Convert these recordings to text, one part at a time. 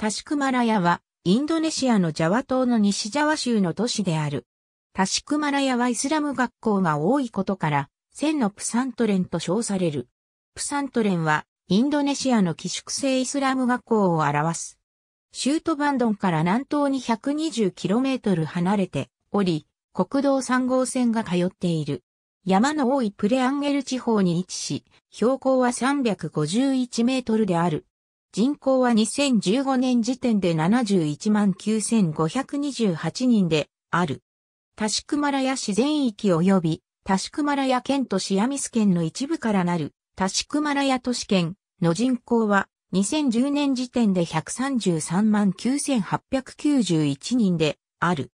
タシクマラヤは、インドネシアのジャワ島の西ジャワ州の都市である。タシクマラヤはイスラム学校が多いことから、千のプサントレンと称される。プサントレンは、インドネシアの寄宿制イスラム学校を表す。シュートバンドンから南東に 120km 離れており、国道3号線が通っている。山の多いプレアンゲル地方に位置し、標高は351メートルである。人口は2015年時点で71万9528人である。タシクマラヤ市全域及びタシクマラヤ県とシアミス県の一部からなるタシクマラヤ都市圏の人口は2010年時点で133万9891人である。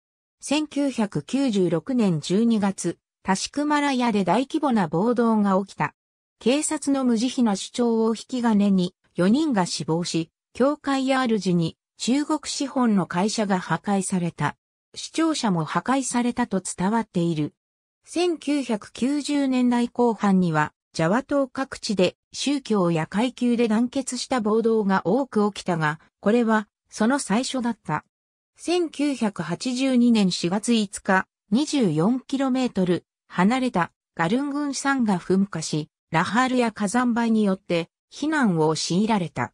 1996年12月、タシクマラヤで大規模な暴動が起きた。警察の無慈悲な主張を引き金に、4人が死亡し、教会や主に中国資本の会社が破壊された。視聴者も破壊されたと伝わっている。1990年代後半には、ジャワ島各地で宗教や階級で団結した暴動が多く起きたが、これはその最初だった。1982年4月5日、24km 離れたガルン群山が噴火し、ラハールや火山灰によって避難を強いられた。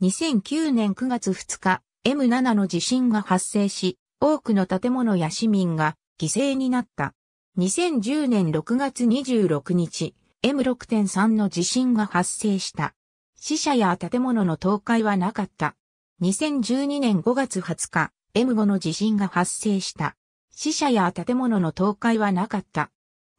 2009年9月2日、M7 の地震が発生し、多くの建物や市民が犠牲になった。2010年6月26日、M6.3 の地震が発生した。死者や建物の倒壊はなかった。2012年5月20日、M5 の地震が発生した。死者や建物の倒壊はなかった。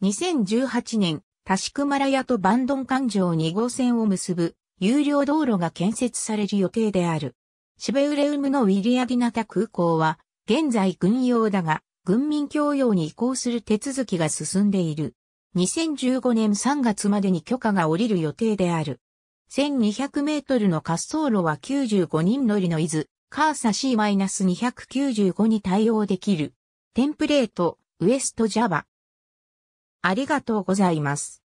2018年、タシクマラヤとバンドン環状2号線を結ぶ有料道路が建設される予定である。シベウレウムのウィリアディナタ空港は、現在軍用だが、軍民共用に移行する手続きが進んでいる。2015年3月までに許可が下りる予定である。1200メートルの滑走路は95人乗りの伊豆、カーサ C-295 に対応できる。テンプレート、ウエストジャバ。ありがとうございます。